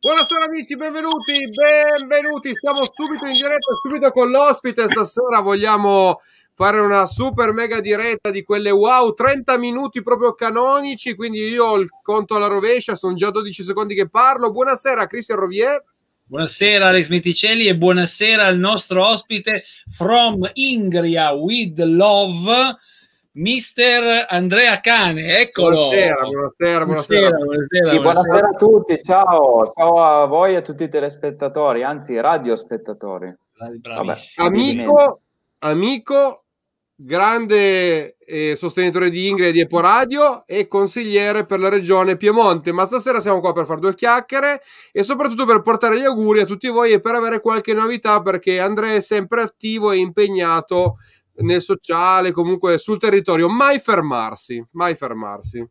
Buonasera amici, benvenuti, benvenuti, siamo subito in diretta, subito con l'ospite, stasera vogliamo fare una super mega diretta di quelle wow, 30 minuti proprio canonici, quindi io ho il conto alla rovescia, sono già 12 secondi che parlo, buonasera Cristian Rovier. Buonasera Alex Meticelli e buonasera al nostro ospite from Ingria with Love, mister Andrea Cane, eccolo. Buonasera, buonasera, buonasera. buonasera, buonasera, sì, buonasera a tutti, ciao. ciao, a voi e a tutti i telespettatori, anzi radiospettatori. Amico, amico, grande eh, sostenitore di Ingrid e di Eporadio e consigliere per la regione Piemonte, ma stasera siamo qua per fare due chiacchiere e soprattutto per portare gli auguri a tutti voi e per avere qualche novità perché Andrea è sempre attivo e impegnato nel sociale, comunque sul territorio, mai fermarsi, mai fermarsi.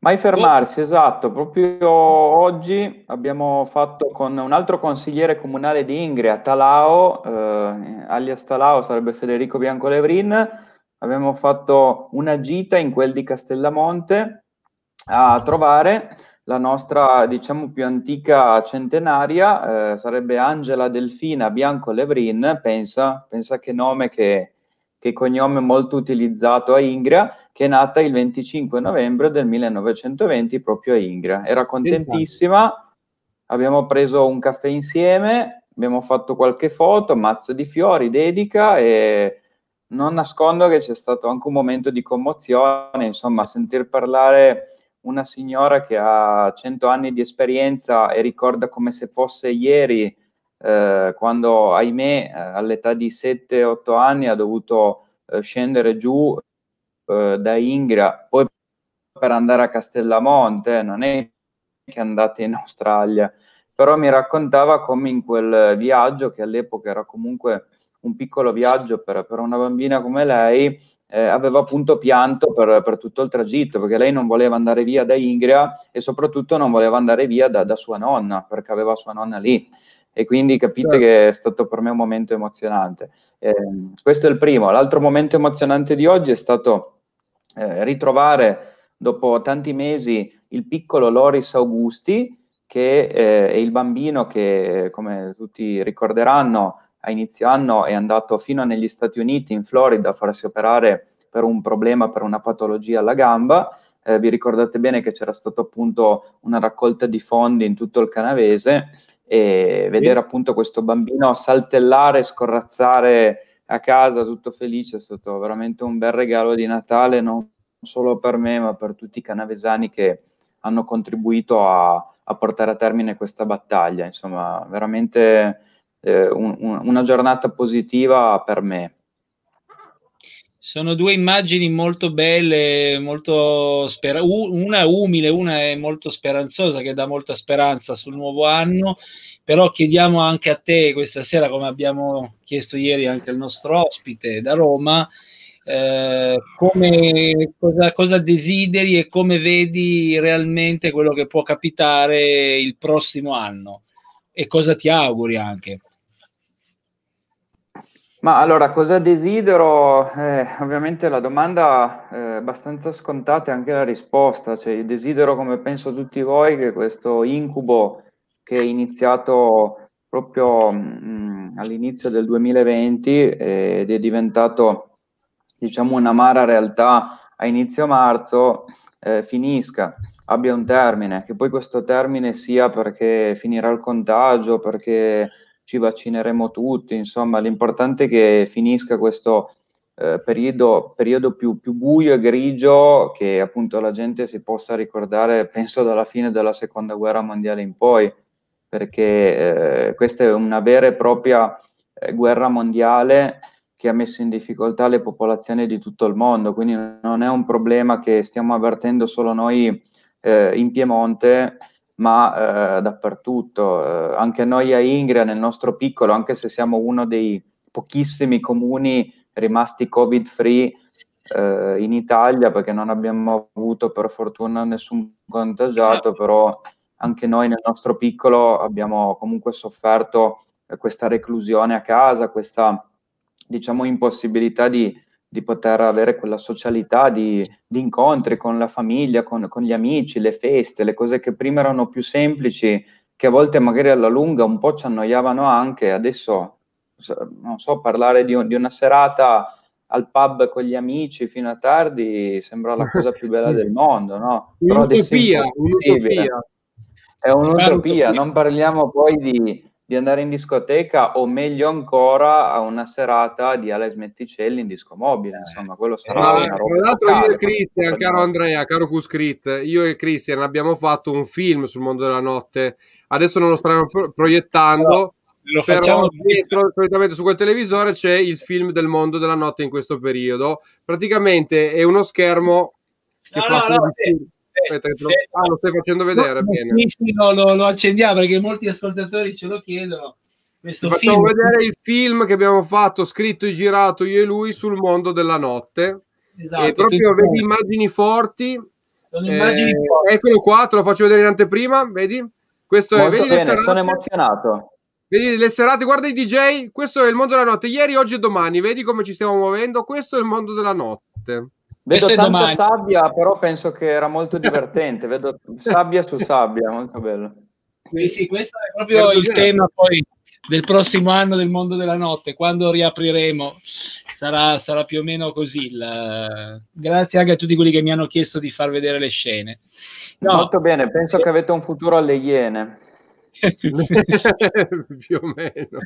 Mai fermarsi, esatto. Proprio oggi abbiamo fatto con un altro consigliere comunale di Ingria, Talao, eh, alias Talao sarebbe Federico Bianco Levrin, abbiamo fatto una gita in quel di Castellamonte a trovare la nostra diciamo più antica centenaria eh, sarebbe Angela Delfina Bianco Levrin, pensa, pensa che nome che, che cognome molto utilizzato a Ingria, che è nata il 25 novembre del 1920 proprio a Ingria. Era esatto. contentissima, abbiamo preso un caffè insieme, abbiamo fatto qualche foto, mazzo di fiori, dedica e non nascondo che c'è stato anche un momento di commozione, insomma, sentir parlare una signora che ha 100 anni di esperienza e ricorda come se fosse ieri eh, quando, ahimè, eh, all'età di 7-8 anni ha dovuto eh, scendere giù eh, da Ingra, poi per andare a Castellamonte, non è che andate in Australia, però mi raccontava come in quel viaggio, che all'epoca era comunque un piccolo viaggio per, per una bambina come lei, eh, aveva appunto pianto per, per, tutto il tragitto, perché lei non voleva andare via da Ingria e soprattutto non voleva andare via da, da sua nonna, perché aveva sua nonna lì. E quindi capite certo. che è stato per me un momento emozionante. Eh, questo è il primo. L'altro momento emozionante di oggi è stato eh, ritrovare, dopo tanti mesi, il piccolo Loris Augusti, che eh, è il bambino che, come tutti ricorderanno, a inizio anno è andato fino negli Stati Uniti, in Florida, a farsi operare per un problema, per una patologia alla gamba. Eh, vi ricordate bene che c'era stata appunto una raccolta di fondi in tutto il canavese e vedere sì. appunto questo bambino saltellare, scorrazzare a casa tutto felice è stato veramente un bel regalo di Natale, non solo per me ma per tutti i canavesani che hanno contribuito a, a portare a termine questa battaglia. Insomma, veramente eh, un, un, una giornata positiva per me. Sono due immagini molto belle, molto sper- una umile, una è molto speranzosa, che dà molta speranza sul nuovo anno, però chiediamo anche a te questa sera, come abbiamo chiesto ieri anche al nostro ospite da Roma, eh, come, cosa, cosa desideri e come vedi realmente quello che può capitare il prossimo anno e cosa ti auguri anche. Ma allora, cosa desidero? Eh, ovviamente la domanda è eh, abbastanza scontata e anche la risposta. Cioè, desidero, come penso tutti voi, che questo incubo che è iniziato proprio mh, mm, all'inizio del 2020 eh, ed è diventato, diciamo, un'amara realtà a inizio marzo, eh, finisca, abbia un termine, che poi questo termine sia perché finirà il contagio, perché ci vaccineremo tutti, insomma l'importante è che finisca questo eh, periodo, periodo più, più, buio e grigio che appunto la gente si possa ricordare, penso dalla fine della seconda guerra mondiale in poi, perché eh, questa è una vera e propria eh, guerra mondiale che ha messo in difficoltà le popolazioni di tutto il mondo, quindi non è un problema che stiamo avvertendo solo noi eh, in Piemonte, ma eh, dappertutto. Eh, anche noi a Ingria, nel nostro piccolo, anche se siamo uno dei pochissimi comuni rimasti covid-free eh, in Italia, perché non abbiamo avuto per fortuna nessun contagiato, certo. però anche noi nel nostro piccolo abbiamo comunque sofferto eh, questa reclusione a casa, questa diciamo impossibilità di di poter avere quella socialità di, di incontri con la famiglia, con, con, gli amici, le feste, le cose che prima erano più semplici, che a volte magari alla lunga un po' ci annoiavano anche, adesso non so, parlare di, di una serata al pub con gli amici fino a tardi sembra la cosa più bella del mondo, no? Un'utopia, un'utopia. È un'utopia, non parliamo poi di, di andare in discoteca o meglio ancora a una serata di Alex Metticelli in disco mobile, eh, insomma, quello sarà Ma, Tra l'altro io e Cristian, caro Andrea, caro Cuscrit, io e Cristian abbiamo fatto un film sul mondo della notte. Adesso non lo stiamo proiettando. lo facciamo dietro, solitamente su quel televisore c'è il film del mondo della notte in questo periodo. Praticamente è uno schermo che no, fa no, no, aspetta, se, eh, ah, lo stai facendo vedere no, bene. Sì, no, lo, lo, accendiamo perché molti ascoltatori ce lo chiedono. Questo Facciamo film. vedere il film che abbiamo fatto, scritto e girato io e lui sul mondo della notte. Esatto, e proprio vedi immagini forti. Eh, eccolo qua, te lo faccio vedere in anteprima, vedi? Questo Molto è, vedi bene, sono emozionato. Vedi le serate, guarda i DJ, questo è il mondo della notte, ieri, oggi e domani, vedi come ci stiamo muovendo, questo è il mondo della notte. Vedo Queste tanta domani. sabbia, però penso che era molto divertente. Vedo sabbia su sabbia, molto bello. Sì, sì, questo è proprio il tema poi del prossimo anno del mondo della notte, quando riapriremo. Sarà, sarà più o meno così. La... Grazie anche a tutti quelli che mi hanno chiesto di far vedere le scene. No. Molto bene, penso che avete un futuro alle Iene. più o meno.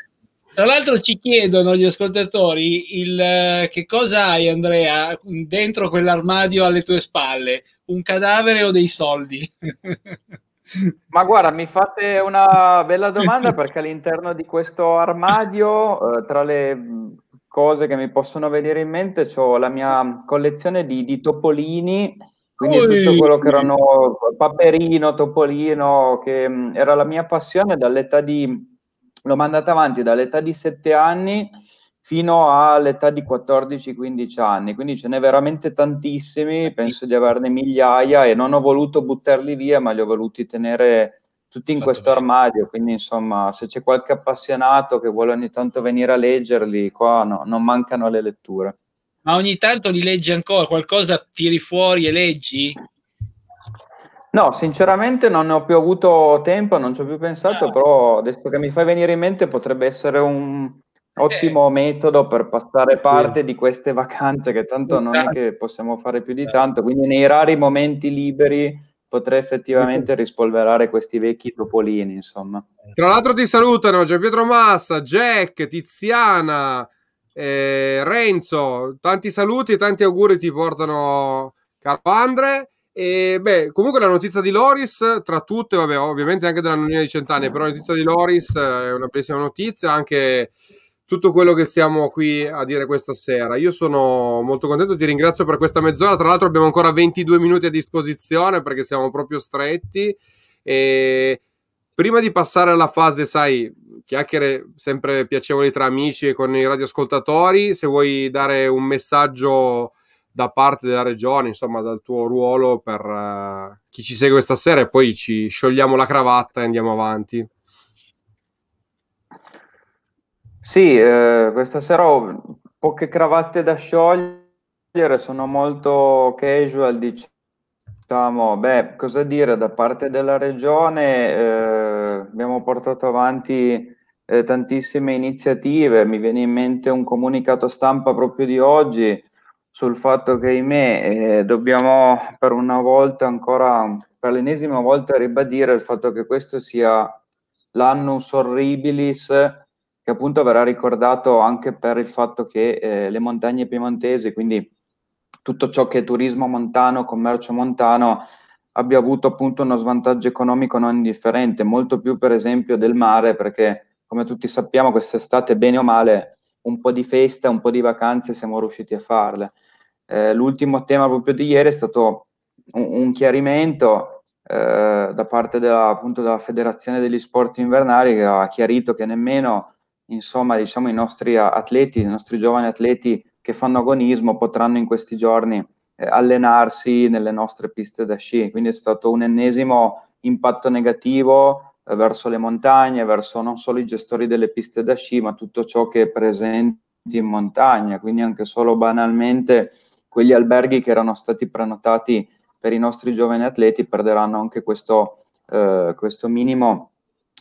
Tra l'altro ci chiedono gli ascoltatori il, eh, che cosa hai Andrea dentro quell'armadio alle tue spalle, un cadavere o dei soldi? Ma guarda, mi fate una bella domanda perché all'interno di questo armadio, eh, tra le mm, cose che mi possono venire in mente, ho la mia collezione di, di topolini, quindi Ui. tutto quello che erano Paperino, Topolino, che mh, mm, era la mia passione dall'età di l'ho mandata avanti dall'età di 7 anni fino all'età di 14-15 anni, quindi ce n'è veramente tantissimi, penso di averne migliaia e non ho voluto buttarli via, ma li ho voluti tenere tutti in Fatto questo bene. armadio, quindi insomma se c'è qualche appassionato che vuole ogni tanto venire a leggerli, qua no, non mancano le letture. Ma ogni tanto li leggi ancora, qualcosa tiri fuori e leggi? No, sinceramente non ne ho più avuto tempo, non ci ho più pensato, no. Ah. però adesso che mi fai venire in mente potrebbe essere un eh. ottimo eh. metodo per passare parte di queste vacanze che tanto non è esatto. che possiamo fare più di eh. tanto, quindi nei rari momenti liberi potrei effettivamente rispolverare questi vecchi topolini, insomma. Eh. Tra l'altro ti salutano Gian Pietro Massa, Jack, Tiziana, eh, Renzo, tanti saluti e tanti auguri ti portano Carpandre. Andre e beh, comunque la notizia di Loris, tra tutte, vabbè, ovviamente anche della nonnina di Cent'anni, però la notizia di Loris eh, è una bellissima notizia, anche tutto quello che siamo qui a dire questa sera. Io sono molto contento, ti ringrazio per questa mezz'ora, tra l'altro abbiamo ancora 22 minuti a disposizione perché siamo proprio stretti e prima di passare alla fase, sai, chiacchiere sempre piacevoli tra amici e con i radioascoltatori, se vuoi dare un messaggio da parte della regione, insomma, dal tuo ruolo per uh, chi ci segue stasera e poi ci sciogliamo la cravatta e andiamo avanti. Sì, eh, questa sera ho poche cravatte da sciogliere, sono molto casual, diciamo, beh, cosa dire, da parte della regione eh, abbiamo portato avanti eh, tantissime iniziative, mi viene in mente un comunicato stampa proprio di oggi sul fatto che, ahimè, eh, dobbiamo per una volta ancora, per l'ennesima volta, ribadire il fatto che questo sia l'annus horribilis che appunto verrà ricordato anche per il fatto che eh, le montagne piemontesi, quindi tutto ciò che è turismo montano, commercio montano, abbia avuto appunto uno svantaggio economico non indifferente, molto più per esempio del mare, perché come tutti sappiamo quest'estate, bene o male, un po' di festa, un po' di vacanze siamo riusciti a farle. Eh, l'ultimo tema proprio di ieri è stato un, un chiarimento eh, da parte della, appunto, della Federazione degli Sport Invernali che ha chiarito che nemmeno insomma, diciamo, i nostri atleti, i nostri giovani atleti che fanno agonismo potranno in questi giorni eh, allenarsi nelle nostre piste da sci. Quindi è stato un ennesimo impatto negativo eh, verso le montagne, verso non solo i gestori delle piste da sci, ma tutto ciò che è presente in montagna. Quindi anche solo banalmente quegli alberghi che erano stati prenotati per i nostri giovani atleti perderanno anche questo, eh, questo minimo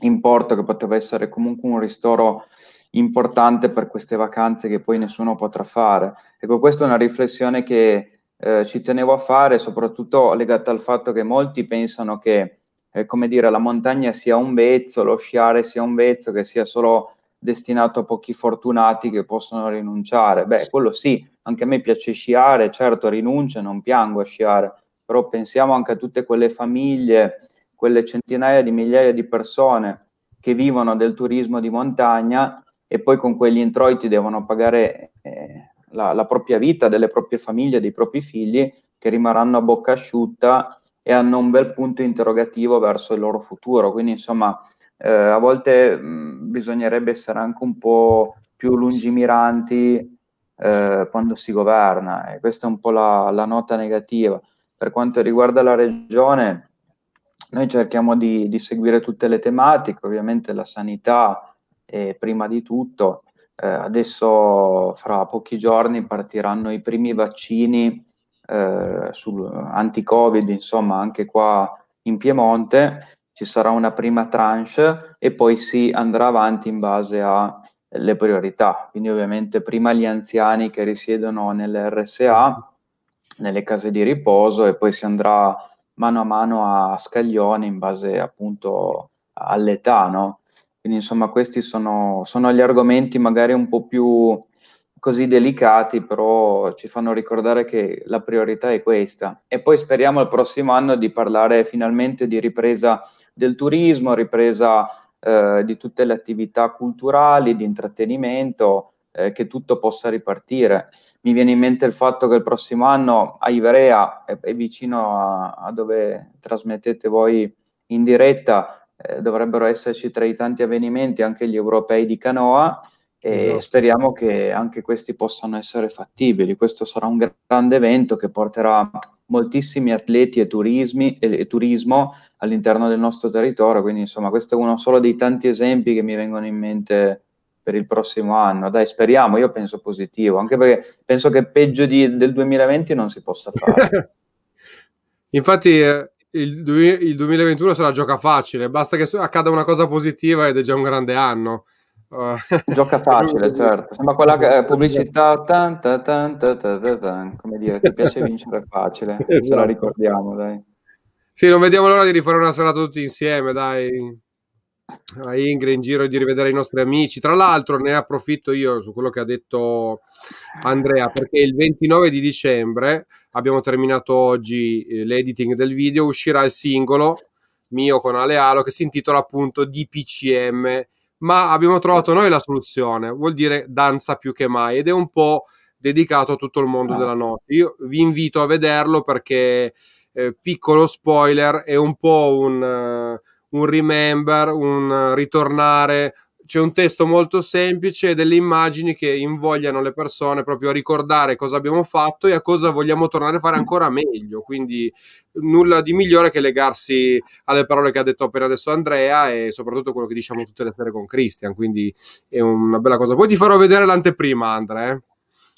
importo che poteva essere comunque un ristoro importante per queste vacanze che poi nessuno potrà fare. Ecco, questa è una riflessione che eh, ci tenevo a fare, soprattutto legata al fatto che molti pensano che eh, come dire, la montagna sia un vezzo, lo sciare sia un vezzo, che sia solo destinato a pochi fortunati che possono rinunciare. Beh, quello sì, anche a me piace sciare, certo rinuncio, non piango a sciare, però pensiamo anche a tutte quelle famiglie, quelle centinaia di migliaia di persone che vivono del turismo di montagna e poi con quegli introiti devono pagare eh, la, la propria vita, delle proprie famiglie, dei propri figli, che rimarranno a bocca asciutta e hanno un bel punto interrogativo verso il loro futuro. Quindi, insomma, eh, a volte mh, bisognerebbe essere anche un po' più lungimiranti eh, quando si governa e questa è un po' la, la, nota negativa. Per quanto riguarda la regione, noi cerchiamo di, di seguire tutte le tematiche, ovviamente la sanità è prima di tutto. Eh, adesso fra pochi giorni partiranno i primi vaccini eh, sul, anti-Covid, insomma anche qua in Piemonte ci sarà una prima tranche e poi si andrà avanti in base alle priorità. Quindi ovviamente prima gli anziani che risiedono nelle RSA, nelle case di riposo e poi si andrà mano a mano a scaglione in base appunto all'età, no? Quindi insomma questi sono, sono gli argomenti magari un po' più così delicati, però ci fanno ricordare che la priorità è questa. E poi speriamo il prossimo anno di parlare finalmente di ripresa del turismo, ripresa eh, di tutte le attività culturali, di intrattenimento, eh, che tutto possa ripartire. Mi viene in mente il fatto che il prossimo anno a Ivrea, è, è vicino a, a, dove trasmettete voi in diretta, eh, dovrebbero esserci tra i tanti avvenimenti anche gli europei di canoa e esatto. speriamo che anche questi possano essere fattibili. Questo sarà un grande evento che porterà moltissimi atleti e, turismi, e, e turismo all'interno del nostro territorio. Quindi, insomma, questo è uno solo dei tanti esempi che mi vengono in mente per il prossimo anno. Dai, speriamo, io penso positivo, anche perché penso che peggio di, del 2020 non si possa fare. Infatti, eh, il, il, 2021 sarà gioca facile, basta che accada una cosa positiva ed è già un grande anno. Gioca facile, certo. Sembra quella eh, pubblicità tan, tan, tan, come dire, ti piace vincere facile, esatto. ce la ricordiamo, dai. Sì, non vediamo l'ora di rifare una serata tutti insieme, dai. A Ingrid in giro di rivedere i nostri amici. Tra l'altro ne approfitto io su quello che ha detto Andrea, perché il 29 di dicembre abbiamo terminato oggi eh, l'editing del video, uscirà il singolo mio con Alealo che si intitola appunto DPCM, ma abbiamo trovato noi la soluzione, vuol dire danza più che mai ed è un po' dedicato a tutto il mondo della notte. Io vi invito a vederlo perché eh, piccolo spoiler, è un po' un, eh, un remember, un ritornare c'è un testo molto semplice e delle immagini che invogliano le persone proprio a ricordare cosa abbiamo fatto e a cosa vogliamo tornare a fare ancora meglio. Quindi nulla di migliore che legarsi alle parole che ha detto appena adesso Andrea e soprattutto quello che diciamo tutte le sere con Christian. Quindi è una bella cosa. Poi ti farò vedere l'anteprima, Andrea. Eh.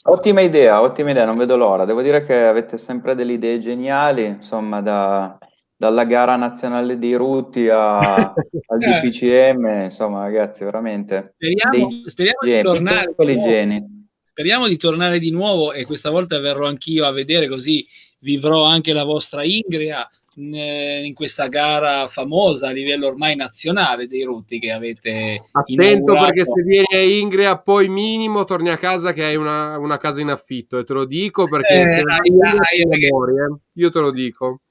Ottima idea, ottima idea, non vedo l'ora. Devo dire che avete sempre delle idee geniali, insomma, da, dalla gara nazionale dei Ruti a, al DPCM, insomma, ragazzi, veramente. Speriamo, speriamo geni, di tornare. Di geni. Speriamo di tornare di nuovo e questa volta verrò anch'io a vedere così vivrò anche la vostra Ingria eh, in questa gara famosa a livello ormai nazionale dei rutti che avete attento perché se vieni a Ingria poi minimo torni a casa che hai una, una casa in affitto e te lo dico perché eh, hai, hai, hai, amori, eh. io te lo dico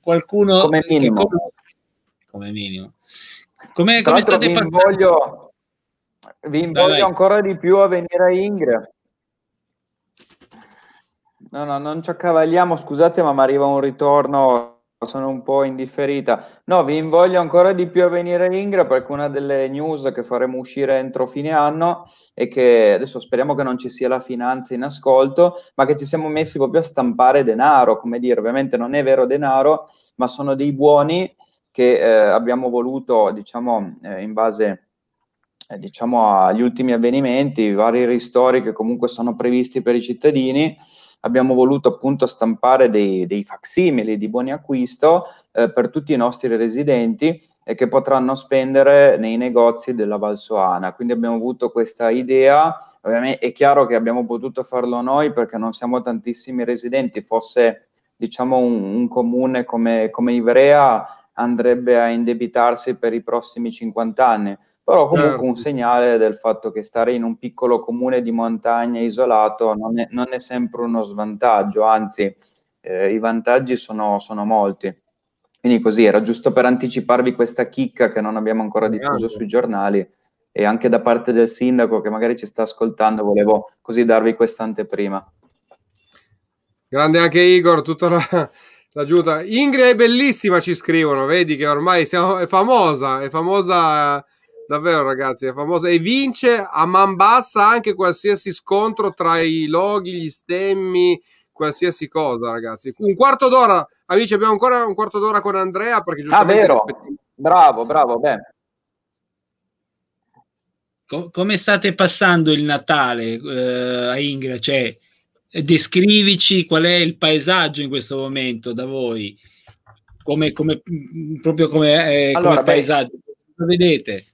qualcuno come minimo come, come minimo come, come state vi invoglio, vi invoglio ancora di più a venire a Ingria No, no, non ci accavagliamo, scusate, ma mi arriva un ritorno sono un po' indifferita. No, vi invoglio ancora di più a venire Ingra perché una delle news che faremo uscire entro fine anno e che adesso speriamo che non ci sia la finanza in ascolto, ma che ci siamo messi proprio a stampare denaro, come dire, ovviamente non è vero denaro, ma sono dei buoni che eh, abbiamo voluto, diciamo, eh, in base eh, diciamo, agli ultimi avvenimenti, i vari ristori che comunque sono previsti per i cittadini abbiamo voluto appunto stampare dei, dei facsimili di buoni acquisto eh, per tutti i nostri residenti e che potranno spendere nei negozi della Valsoana. Quindi abbiamo avuto questa idea, ovviamente è chiaro che abbiamo potuto farlo noi perché non siamo tantissimi residenti, fosse diciamo un, un comune come, come Ivrea andrebbe a indebitarsi per i prossimi 50 anni però comunque certo. un segnale del fatto che stare in un piccolo comune di montagna isolato non è, non è sempre uno svantaggio, anzi eh, i vantaggi sono, sono, molti. Quindi così era giusto per anticiparvi questa chicca che non abbiamo ancora diffuso esatto. sui giornali e anche da parte del sindaco che magari ci sta ascoltando volevo così darvi questa anteprima. Grande anche Igor, tutta la, la giuta. Ingrid è bellissima, ci scrivono, vedi che ormai siamo, è famosa, è famosa Davvero, ragazzi, è famosa e vince a man bassa anche qualsiasi scontro tra i loghi, gli stemmi, qualsiasi cosa, ragazzi. Un quarto d'ora, amici, abbiamo ancora un quarto d'ora con Andrea perché ah, giustamente. Ah, Bravo, bravo, bene. Com- come state passando il Natale eh, a Ingra? Cioè, descrivici qual è il paesaggio in questo momento da voi, come, come, proprio come, eh, allora, come beh, paesaggio. Lo vedete?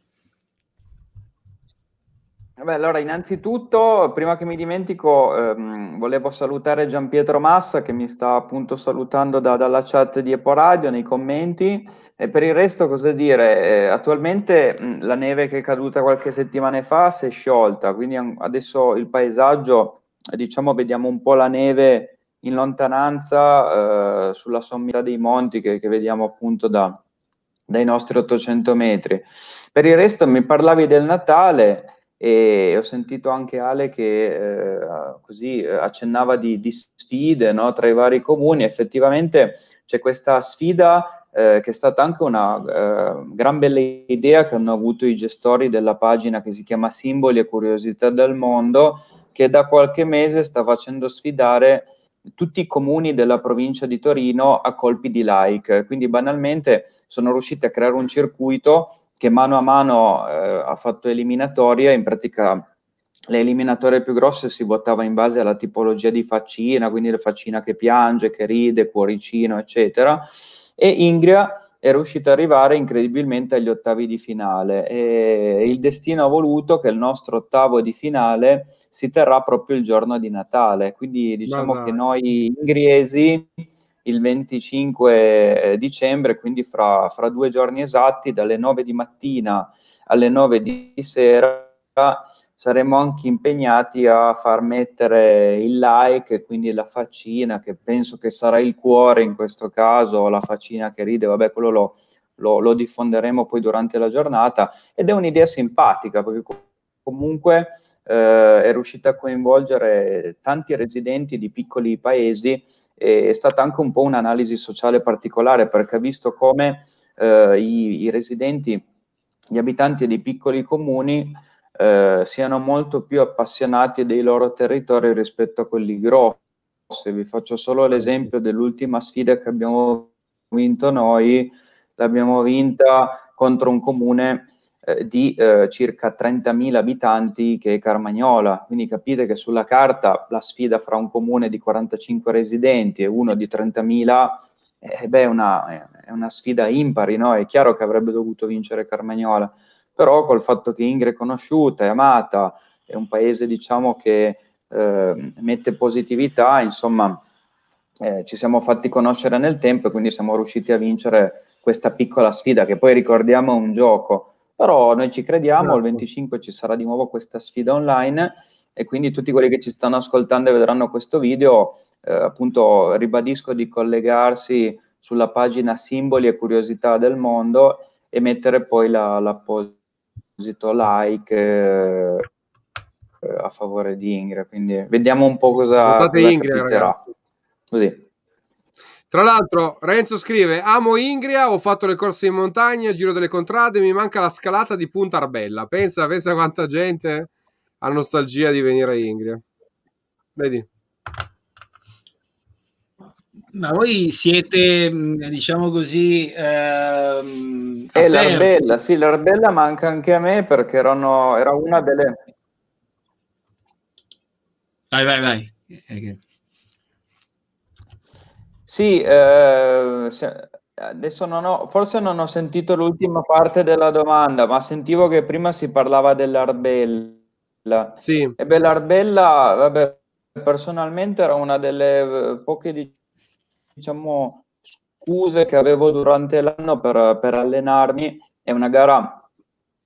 Beh, allora, innanzitutto, prima che mi dimentico, ehm, volevo salutare Gian Pietro Massa che mi sta appunto salutando da, dalla chat di Eporadio nei commenti. E per il resto, cosa dire? Eh, attualmente mh, la neve che è caduta qualche settimana fa si è sciolta, quindi an- adesso il paesaggio, diciamo, vediamo un po' la neve in lontananza eh, sulla sommità dei monti che, che vediamo appunto da, dai nostri 800 metri. Per il resto, mi parlavi del Natale e ho sentito anche Ale che eh, così eh, accennava di, di sfide no, tra i vari comuni, effettivamente c'è questa sfida eh, che è stata anche una eh, gran bella idea che hanno avuto i gestori della pagina che si chiama Simboli e Curiosità del Mondo, che da qualche mese sta facendo sfidare tutti i comuni della provincia di Torino a colpi di like. Quindi banalmente sono riusciti a creare un circuito che mano a mano eh, ha fatto eliminatoria, in pratica le eliminatorie più grosse si votava in base alla tipologia di faccina, quindi la faccina che piange, che ride, cuoricino, eccetera, e Ingria è riuscita ad arrivare incredibilmente agli ottavi di finale e il destino ha voluto che il nostro ottavo di finale si terrà proprio il giorno di Natale, quindi diciamo no, no. che noi ingriesi il 25 eh, dicembre, quindi fra, fra due giorni esatti, dalle 9 di mattina alle 9 di sera, saremo anche impegnati a far mettere il like, quindi la faccina, che penso che sarà il cuore in questo caso, la faccina che ride, vabbè, quello lo, lo, lo diffonderemo poi durante la giornata, ed è un'idea simpatica, perché comunque eh, è riuscita a coinvolgere tanti residenti di piccoli paesi è stata anche un po' un'analisi sociale particolare perché ha visto come eh, i, i, residenti, gli abitanti dei piccoli comuni eh, siano molto più appassionati dei loro territori rispetto a quelli grossi. Vi faccio solo l'esempio dell'ultima sfida che abbiamo vinto noi, l'abbiamo vinta contro un comune eh, di eh, circa 30.000 abitanti che è Carmagnola, quindi capite che sulla carta la sfida fra un comune di 45 residenti e uno di 30.000 eh, beh, una, è una sfida impari, no? è chiaro che avrebbe dovuto vincere Carmagnola, però col fatto che Ingre è conosciuta, è amata, è un paese diciamo che ehm, mette positività, insomma eh, ci siamo fatti conoscere nel tempo e quindi siamo riusciti a vincere questa piccola sfida che poi ricordiamo è un gioco, però noi ci crediamo, il 25 ci sarà di nuovo questa sfida online e quindi tutti quelli che ci stanno ascoltando e vedranno questo video, eh, appunto ribadisco di collegarsi sulla pagina Simboli e Curiosità del Mondo e mettere poi la, l'apposito like eh, a favore di Ingra. Quindi vediamo un po' cosa, Votate cosa Ingrid, Ragazzi. Così. Tra l'altro, Renzo scrive: Amo Ingria, ho fatto le corse in montagna, giro delle contrade, mi manca la scalata di Punta Arbella. Pensa, pensa quanta gente ha nostalgia di venire a Ingria. Vedi. Ma voi siete, diciamo così, ehm, è l'Arbella, sì, l'Arbella manca anche a me perché erano, era una delle... Vai, vai, vai. Okay. Eh, sì, eh, se, adesso non ho, forse non ho sentito l'ultima parte della domanda, ma sentivo che prima si parlava dell'Arbella. Sì. E beh, l'Arbella, vabbè, personalmente era una delle eh, poche, diciamo, scuse che avevo durante l'anno per, per allenarmi. È una gara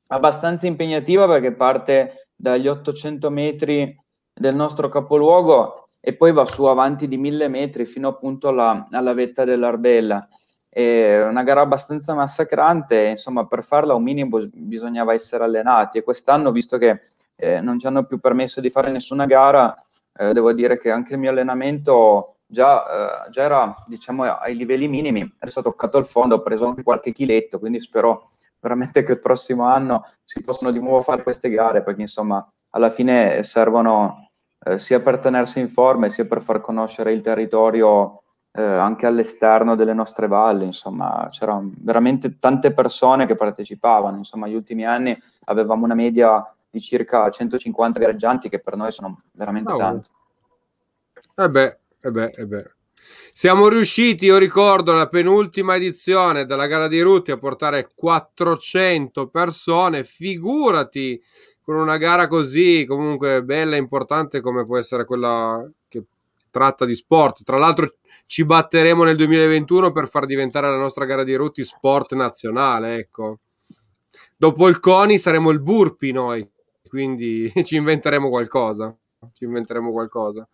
abbastanza impegnativa perché parte dagli 800 metri del nostro capoluogo e poi va su avanti di mille metri fino appunto alla, alla vetta dell'Ardella. È una gara abbastanza massacrante, insomma per farla un minimo bisognava essere allenati e quest'anno visto che eh, non ci hanno più permesso di fare nessuna gara, eh, devo dire che anche il mio allenamento già, eh, già, era diciamo ai livelli minimi, adesso ho toccato il fondo, ho preso anche qualche chiletto, quindi spero veramente che il prossimo anno si possano di nuovo fare queste gare perché insomma alla fine servono eh, sia per tenersi in forma sia per far conoscere il territorio eh, anche all'esterno delle nostre valli, insomma, c'erano veramente tante persone che partecipavano, insomma, gli ultimi anni avevamo una media di circa 150 gareggianti che per noi sono veramente oh. tanti. Eh beh, eh beh, eh beh. Siamo riusciti, io ricordo, nella penultima edizione della gara di Ruti a portare 400 persone, figurati con una gara così comunque bella e importante come può essere quella che tratta di sport. Tra l'altro ci batteremo nel 2021 per far diventare la nostra gara di Ruti sport nazionale, ecco. Dopo il Coni saremo il Burpi noi, quindi ci inventeremo qualcosa. Ci inventeremo qualcosa.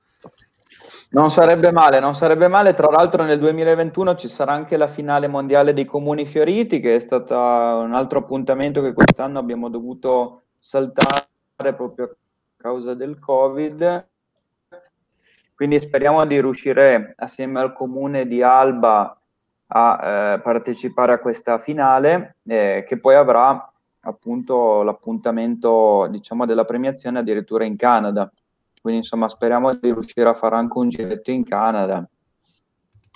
Non sarebbe male, non sarebbe male. Tra l'altro nel 2021 ci sarà anche la finale mondiale dei comuni fioriti, che è stato un altro appuntamento che quest'anno abbiamo dovuto saltare proprio a causa del Covid. Quindi speriamo di riuscire assieme al comune di Alba a eh, partecipare a questa finale eh, che poi avrà appunto l'appuntamento diciamo della premiazione addirittura in Canada. Quindi insomma speriamo di riuscire a fare anche un giretto in Canada.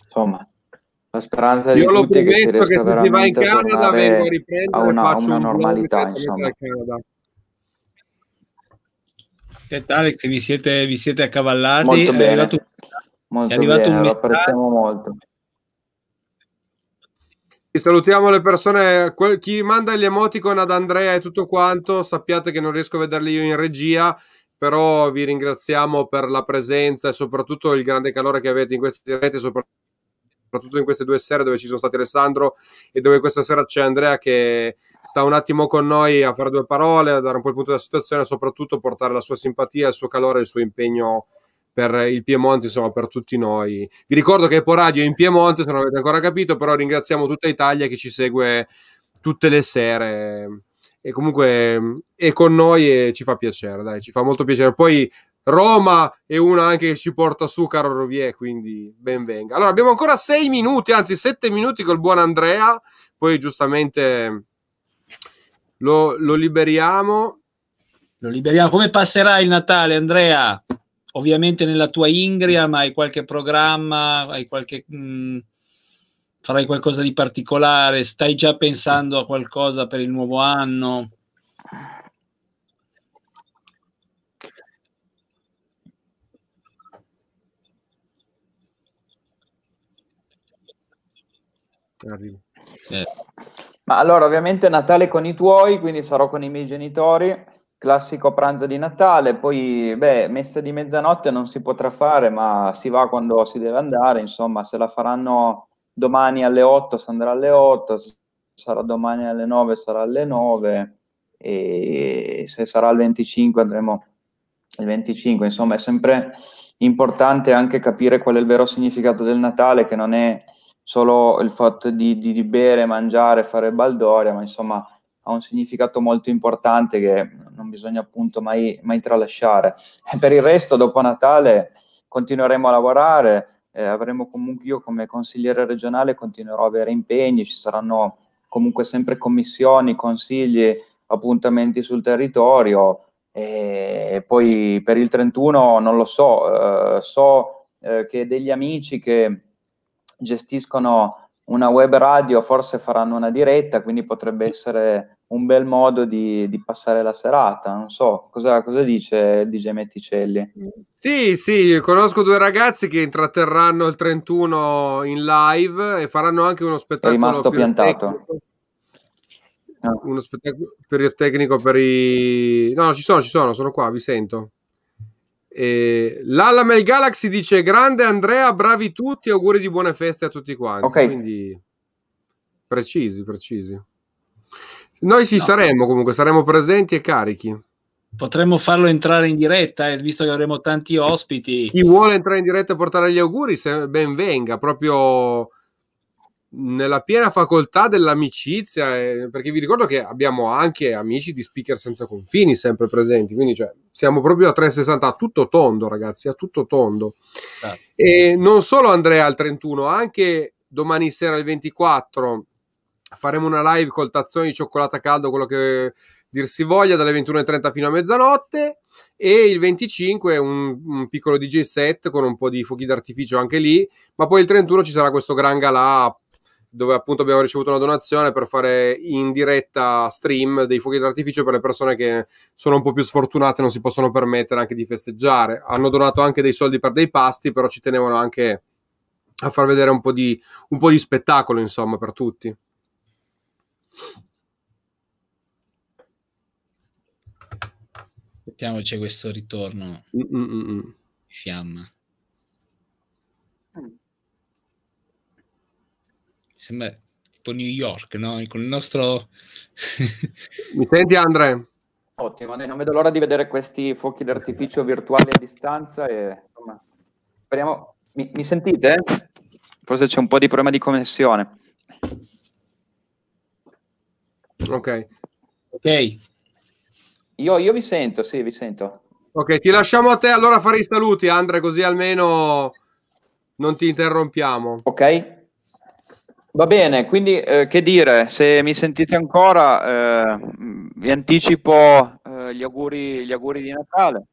Insomma, la speranza Io di tutti che si riesca che se veramente si va in Canada vengo a riprendere a una, una normalità, insomma. Alex, vi siete, vi siete accavallati. Molto bene. È arrivato, molto è arrivato bene, un messaggio. apprezziamo molto. Salutiamo le persone, quel, chi manda gli emoticon ad Andrea e tutto quanto, sappiate che non riesco a vederli io in regia, però vi ringraziamo per la presenza e soprattutto il grande calore che avete in queste dirette, soprattutto soprattutto in queste due sere dove ci sono stati Alessandro e dove questa sera c'è Andrea che sta un attimo con noi a fare due parole, a dare un po' il punto della situazione e soprattutto portare la sua simpatia, il suo calore, il suo impegno per il Piemonte, insomma per tutti noi. Vi ricordo che Eporadio è in Piemonte, se non avete ancora capito, però ringraziamo tutta Italia che ci segue tutte le sere e comunque è con noi e ci fa piacere, dai, ci fa molto piacere. Poi Roma e una anche che ci porta su, caro Rovie, quindi benvenga. Allora, abbiamo ancora sei minuti, anzi sette minuti col buon Andrea, poi giustamente lo, lo liberiamo. Lo liberiamo. Come passerà il Natale, Andrea? Ovviamente nella tua Ingria, ma hai qualche programma, hai qualche... Mh, mm, farai qualcosa di particolare? Stai già pensando a qualcosa per il nuovo anno? Eh. Ma allora, ovviamente Natale con i tuoi, quindi sarò con i miei genitori, classico pranzo di Natale, poi beh, messa di mezzanotte non si potrà fare, ma si va quando si deve andare, insomma, se la faranno domani alle 8 si andrà alle 8, se sarà domani alle 9 sarà alle 9 e se sarà il 25 andremo al 25, insomma, è sempre importante anche capire qual è il vero significato del Natale che non è solo il fatto di, di, di bere, mangiare, fare baldoria, ma insomma ha un significato molto importante che non bisogna appunto mai, mai tralasciare. E per il resto, dopo Natale, continueremo a lavorare, eh, avremo comunque io come consigliere regionale continuerò a avere impegni, ci saranno comunque sempre commissioni, consigli, appuntamenti sul territorio. E poi per il 31 non lo so, eh, so eh, che degli amici che gestiscono una web radio, forse faranno una diretta, quindi potrebbe essere un bel modo di, di passare la serata. Non so, cosa, cosa dice DJ Metticelli? Sì, sì, conosco due ragazzi che intratterranno il 31 in live e faranno anche uno spettacolo. È rimasto piantato. Uno spettacolo periotecnico per i... No, ci sono, ci sono, sono qua, vi sento. Eh, L'Alamel Galaxy dice: Grande Andrea, bravi tutti, auguri di buone feste a tutti quanti. Okay. Quindi precisi, precisi. Noi ci sì, no. saremo comunque, saremo presenti e carichi. Potremmo farlo entrare in diretta, eh, visto che avremo tanti ospiti. Chi vuole entrare in diretta e portare gli auguri, ben venga, proprio nella piena facoltà dell'amicizia, eh, perché vi ricordo che abbiamo anche amici di speaker senza confini sempre presenti, quindi cioè, siamo proprio a 360 a tutto tondo, ragazzi, a tutto tondo. Grazie. Certo. E non solo Andrea al 31, anche domani sera il 24 faremo una live col tazzone di cioccolata caldo, quello che dir si voglia, dalle 21.30 fino a mezzanotte e il 25 un, un, piccolo DJ set con un po' di fuochi d'artificio anche lì, ma poi il 31 ci sarà questo gran galà dove appunto abbiamo ricevuto una donazione per fare in diretta stream dei fuochi d'artificio per le persone che sono un po' più sfortunate e non si possono permettere anche di festeggiare. Hanno donato anche dei soldi per dei pasti, però ci tenevano anche a far vedere un po' di, un po di spettacolo, insomma, per tutti. Aspettiamoci questo ritorno. Mm-mm-mm. Fiamma. sembra tipo New York, no? Con il nostro... Mi senti Andre? Ottimo, non vedo l'ora di vedere questi fuochi d'artificio virtuali a distanza e insomma, speriamo... Mi, mi sentite? Forse c'è un po' di problema di connessione. Ok. Ok. Io, io vi sento, sì, vi sento. Ok, ti lasciamo a te allora fare i saluti, Andre, così almeno non ti interrompiamo. Ok, Va bene, quindi eh, che dire, se mi sentite ancora eh, vi anticipo eh, gli, auguri, gli auguri di Natale.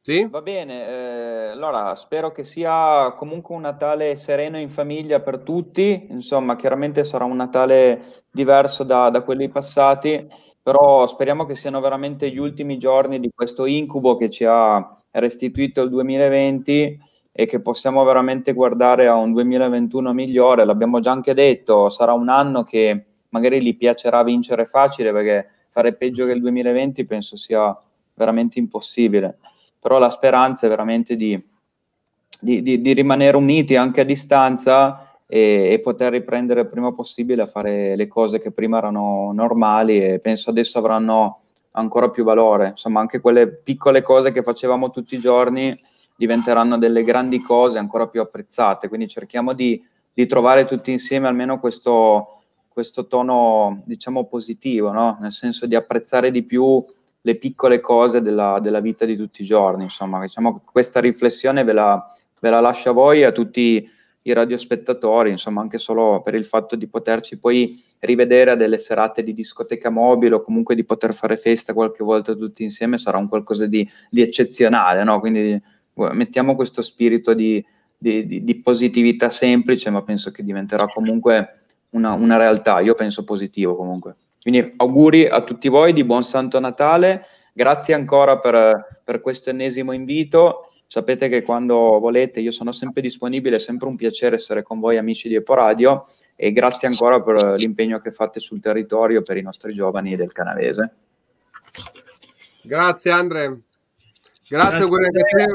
Sì? Va bene, eh, allora spero che sia comunque un Natale sereno in famiglia per tutti, insomma chiaramente sarà un Natale diverso da, da, quelli passati, però speriamo che siano veramente gli ultimi giorni di questo incubo che ci ha restituito il 2020 e che possiamo veramente guardare a un 2021 migliore. L'abbiamo già anche detto, sarà un anno che magari gli piacerà vincere facile perché fare peggio che il 2020 penso sia veramente impossibile. Però la speranza è veramente di, di, di, di rimanere uniti anche a distanza e, e, poter riprendere il prima possibile a fare le cose che prima erano normali e penso adesso avranno ancora più valore. Insomma, anche quelle piccole cose che facevamo tutti i giorni diventeranno delle grandi cose ancora più apprezzate. Quindi cerchiamo di, di trovare tutti insieme almeno questo, questo tono, diciamo, positivo, no? nel senso di apprezzare di più le piccole cose della, della vita di tutti i giorni. Insomma, diciamo, questa riflessione ve la, ve la lascio a voi e a tutti i radiospettatori, insomma, anche solo per il fatto di poterci poi rivedere a delle serate di discoteca mobile o comunque di poter fare festa qualche volta tutti insieme sarà un qualcosa di, di eccezionale, no? Quindi mettiamo questo spirito di, di, di, di positività semplice, ma penso che diventerà comunque una, una realtà, io penso positivo comunque. Quindi auguri a tutti voi di buon Santo Natale, grazie ancora per, per, questo ennesimo invito. Sapete che quando volete io sono sempre disponibile, è sempre un piacere essere con voi amici di Eporadio e grazie ancora per l'impegno che fate sul territorio per i nostri giovani del canavese. Grazie Andre. Grazie, auguri anche, a te,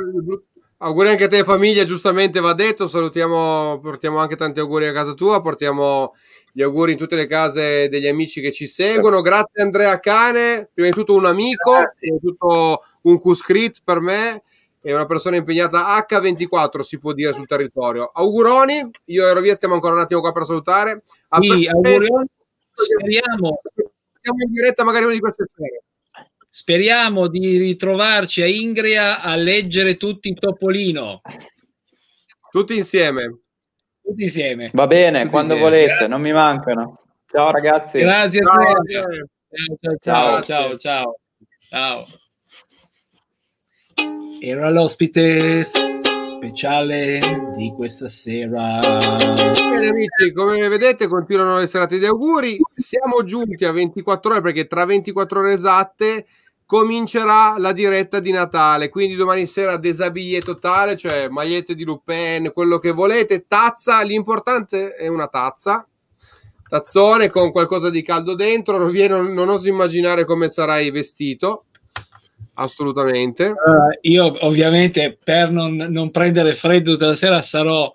auguri anche a te famiglia, giustamente va detto, salutiamo, portiamo anche tanti auguri a casa tua, portiamo gli auguri in tutte le case degli amici che ci seguono. Grazie Andrea Cane, prima di tutto un amico, prima di tutto un cuscrit per me, è una persona impegnata H24 si può dire sul territorio. Auguroni, io ero via stiamo ancora un attimo qua per salutare. A sì, augurioni, speriamo. Siamo in diretta magari una di queste sere. Speriamo di ritrovarci a Ingria a leggere tutti Topolino. Tutti insieme. Tutti insieme. Va bene, tutti quando insieme. volete, Grazie. non mi mancano. Ciao ragazzi. Grazie a te. Ciao ciao, ciao, ciao, ciao. Era l'ospite speciale di questa sera. Bene amici, come vedete continuano le serate di auguri. Siamo giunti a 24 ore perché tra 24 ore esatte comincerà la diretta di Natale. Quindi domani sera desabille totale, cioè magliette di Lupin, quello che volete, tazza. L'importante è una tazza. Tazzone con qualcosa di caldo dentro. Rovie, non, non oso immaginare come sarai vestito. Assolutamente. Uh, io ovviamente per non, non prendere freddo tutta la sera sarò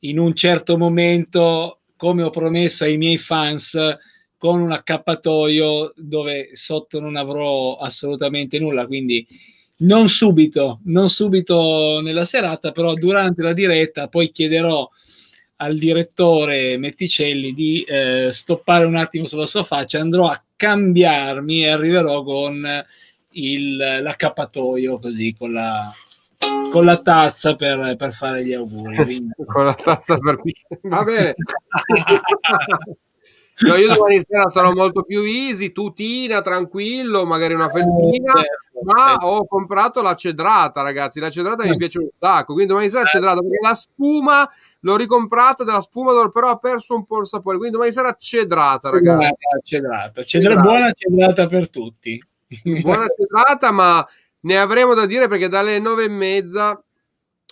in un certo momento, come ho promesso ai miei fans, con un accappatoio dove sotto non avrò assolutamente nulla, quindi non subito, non subito nella serata, però durante la diretta poi chiederò al direttore Metticelli di eh, stoppare un attimo sulla sua faccia, andrò a cambiarmi e arriverò con il, l'accappatoio così con la, con la tazza per, per, fare gli auguri. con la tazza per... Va bene. No, io domani sera sarò molto più easy, tutina, tranquillo, magari una felpina, eh, certo, ma eh. ho comprato la cedrata, ragazzi, la cedrata mi eh. piace un sacco, quindi domani sera cedrata, la spuma l'ho ricomprata della spuma però ha perso un po' il sapore, quindi domani sera cedrata, ragazzi. cedrata. cedrata. Esatto. buona cedrata per tutti. Buona cedrata, ma ne avremo da dire perché dalle nove e mezza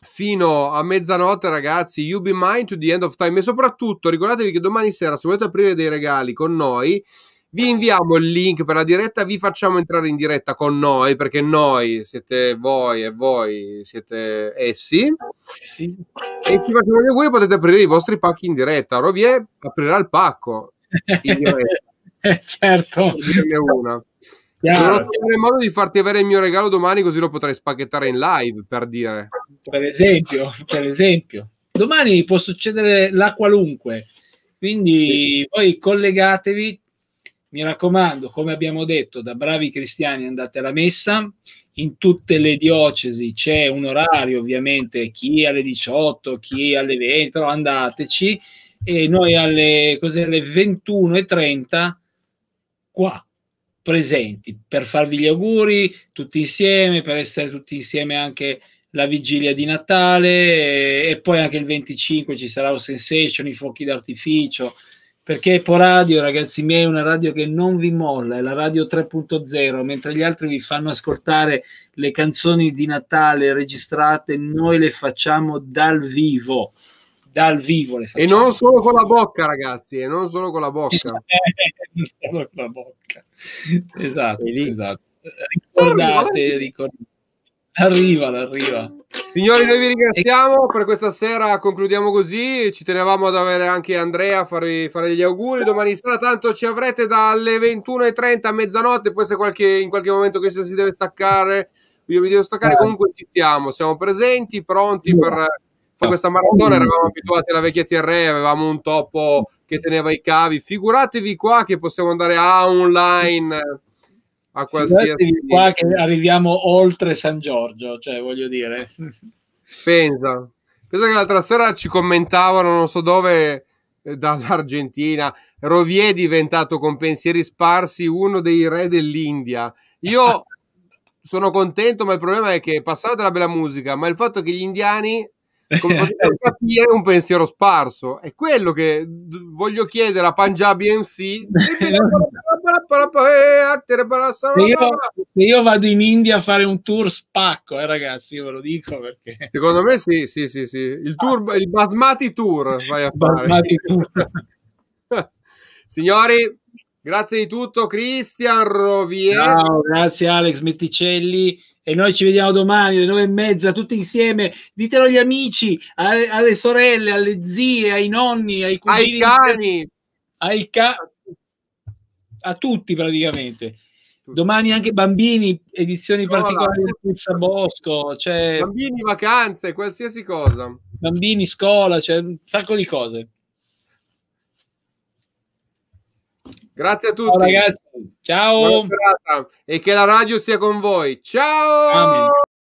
fino a mezzanotte, ragazzi. You be mine to the end of time. E soprattutto ricordatevi che domani sera, se volete aprire dei regali con noi, vi inviamo il link per la diretta, vi facciamo entrare in diretta con noi, perché noi siete voi e voi siete essi. Sì. E ci facciamo gli auguri, potete aprire i vostri pacchi in diretta. Rovier aprirà il pacco in diretta. Eh, certo. Dirne una. Chiaro, Dovrò trovare modo di farti avere il mio regalo domani così lo potrai spaghettare in live, per dire. Per esempio, per esempio. Domani può succedere la qualunque, quindi poi collegatevi, mi raccomando, come abbiamo detto, da bravi cristiani andate alla messa, in tutte le diocesi c'è un orario ovviamente, chi alle 18, chi alle 20, però andateci e noi alle, alle 21.30 qua presenti per farvi gli auguri tutti insieme, per essere tutti insieme anche la vigilia di Natale e poi anche il 25 ci sarà un sensation, i fuochi d'artificio, perché Radio, ragazzi miei, è una radio che non vi molla, è la radio 3.0, mentre gli altri vi fanno ascoltare le canzoni di Natale registrate, noi le facciamo dal vivo dal vivo le facciamo. E non solo con la bocca, ragazzi, e non solo con la bocca. non solo con la bocca. Esatto, esatto. Ricordate, ricordate. Arriva, arriva. Signori, noi vi ringraziamo per questa sera, concludiamo così. Ci tenevamo ad avere anche Andrea a farvi, fare gli auguri. Domani sera tanto ci avrete dalle 21.30 a mezzanotte, poi se qualche, in qualche momento questa si deve staccare, io mi devo staccare, comunque ci siamo, siamo presenti, pronti per Fa ah. questa maratona mm. eravamo abituati alla vecchia TRE, avevamo un topo che teneva i cavi. Figuratevi qua che possiamo andare a online a qualsiasi. Figuratevi qua che arriviamo oltre San Giorgio, cioè voglio dire. Pensa. Pensa che l'altra sera ci commentavano, non so dove, eh, dall'Argentina. Rovier è diventato con pensieri sparsi uno dei re dell'India. Io sono contento, ma il problema è che passava della bella musica, ma il fatto che gli indiani come poter capire un pensiero sparso. È quello che voglio chiedere a Punjabi MC. se, io, se io vado in India a fare un tour spacco, eh, ragazzi, io ve lo dico perché... Secondo me sì, sì, sì, sì. Il, tour, il Basmati Tour vai a fare. Signori, Grazie di tutto, Cristian Rovier. Ciao, grazie Alex Metticelli. E noi ci vediamo domani alle nove e mezza, tutti insieme. Ditelo agli amici, alle, alle sorelle, alle zie, ai nonni, ai cugini. Ai cani. Ai ca- a tutti praticamente. Tutti. Domani anche bambini, edizioni Cola. particolari di Pizza Bosco. Cioè... Bambini, vacanze, qualsiasi cosa. Bambini, scuola, cioè un sacco di cose. Grazie a tutti. Ciao ciao. E che la radio sia con voi. Ciao. Amen.